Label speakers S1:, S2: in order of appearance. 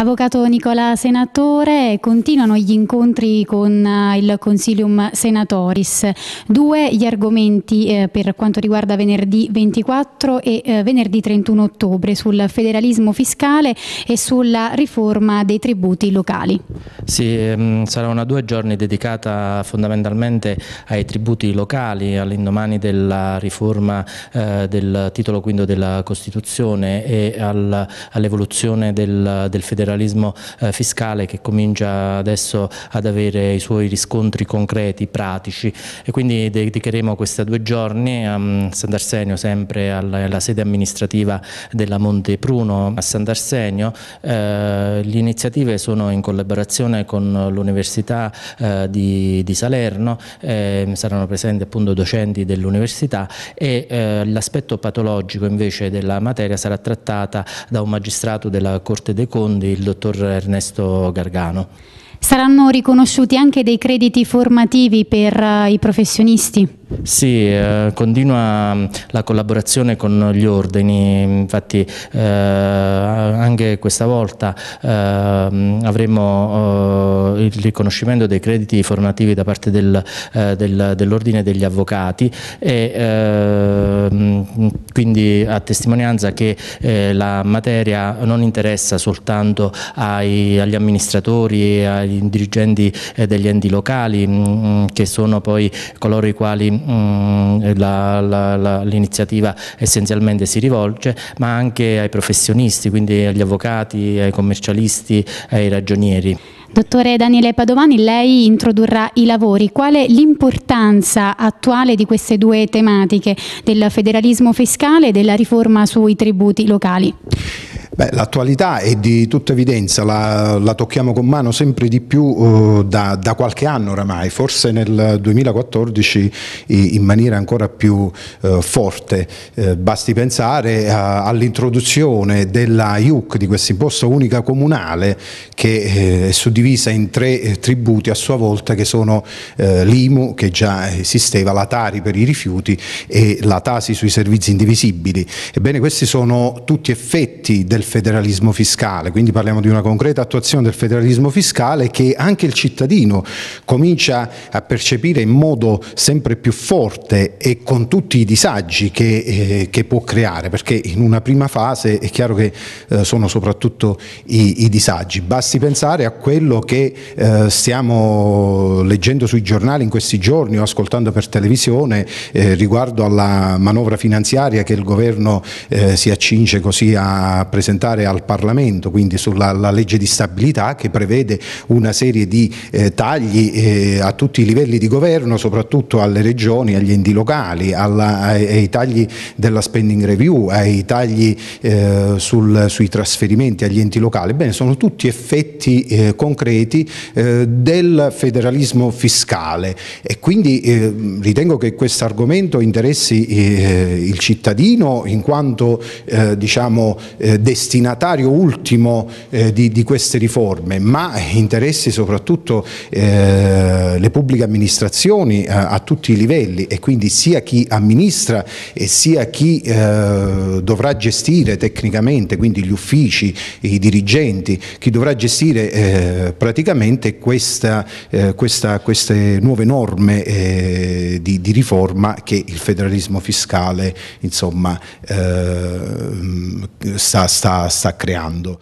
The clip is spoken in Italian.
S1: Avvocato Nicola Senatore, continuano gli incontri con eh, il Consilium Senatoris. Due gli argomenti eh, per quanto riguarda venerdì 24 e eh, venerdì 31 ottobre sul federalismo fiscale e sulla riforma dei tributi locali.
S2: Sì, ehm, sarà una due giorni dedicata fondamentalmente ai tributi locali all'indomani della riforma del titolo quinto della Costituzione e all'evoluzione del, del federalismo federalismo eh, fiscale che comincia adesso ad avere i suoi riscontri concreti, pratici e quindi dedicheremo questi due giorni a mm, Sant'Arsenio sempre alla, alla sede amministrativa della Monte Pruno a Sant'Arsenio. Eh, le iniziative sono in collaborazione con l'Università eh, di, di, Salerno, eh, saranno presenti appunto docenti dell'università e eh, l'aspetto patologico invece della materia sarà trattata da un magistrato della Corte dei Conti, il dottor Ernesto Gargano.
S1: Saranno riconosciuti anche dei crediti formativi per eh, i professionisti?
S2: Sì, eh, continua mm, la collaborazione con gli ordini, infatti eh, anche questa volta eh, mm, avremo eh, il riconoscimento dei crediti formativi da parte del, eh, del, dell'ordine degli avvocati e eh, mm, quindi a testimonianza che la materia non interessa soltanto ai, agli amministratori e ai dirigenti degli enti locali mh, che sono poi coloro i quali Mm, eh, l'iniziativa essenzialmente si rivolge, ma anche ai professionisti, quindi agli avvocati, ai commercialisti, ai ragionieri.
S1: Dottore Daniele Padovani, lei introdurrà i lavori. Qual è l'importanza attuale di queste due tematiche, del federalismo fiscale e della riforma sui tributi locali?
S3: Beh, l'attualità è di tutta evidenza, la, la, tocchiamo con mano sempre di più eh, da, da, qualche anno oramai, forse nel 2014 in maniera ancora più eh, forte. Eh, basti pensare eh, all'introduzione della IUC, di questa imposta unica comunale, che eh, è suddivisa in tre eh, tributi a sua volta, che sono l'IMU, che già esisteva, la Tari per i rifiuti e la Tasi sui servizi indivisibili. Ebbene, questi sono tutti effetti del federalismo fiscale, quindi parliamo di una concreta attuazione del federalismo fiscale che anche il cittadino comincia a percepire in modo sempre più forte e con tutti i disagi che, eh, che può creare, perché in una prima fase è chiaro che eh, sono soprattutto i, i, disagi. Basti pensare a quello che eh, stiamo leggendo sui giornali in questi giorni o ascoltando per televisione eh, riguardo alla manovra finanziaria che il governo eh, si accinge così a presentare presentare al Parlamento, quindi sulla legge di stabilità che prevede una serie di eh, tagli eh, a tutti i livelli di governo, soprattutto alle regioni, agli enti locali, alla, ai, ai, tagli della spending review, ai tagli eh, sul, sui trasferimenti agli enti locali. Bene, sono tutti effetti eh, concreti eh, del federalismo fiscale e quindi eh, ritengo che questo argomento interessi il cittadino in quanto diciamo, destinato destinatario ultimo eh, di, di, queste riforme, ma interessi soprattutto eh, le pubbliche amministrazioni a, eh, a tutti i livelli e quindi sia chi amministra e sia chi eh, dovrà gestire tecnicamente, quindi gli uffici, i dirigenti, chi dovrà gestire eh, praticamente questa, eh, questa, queste nuove norme di, di, riforma che il federalismo fiscale insomma, sta, sta sta, creando.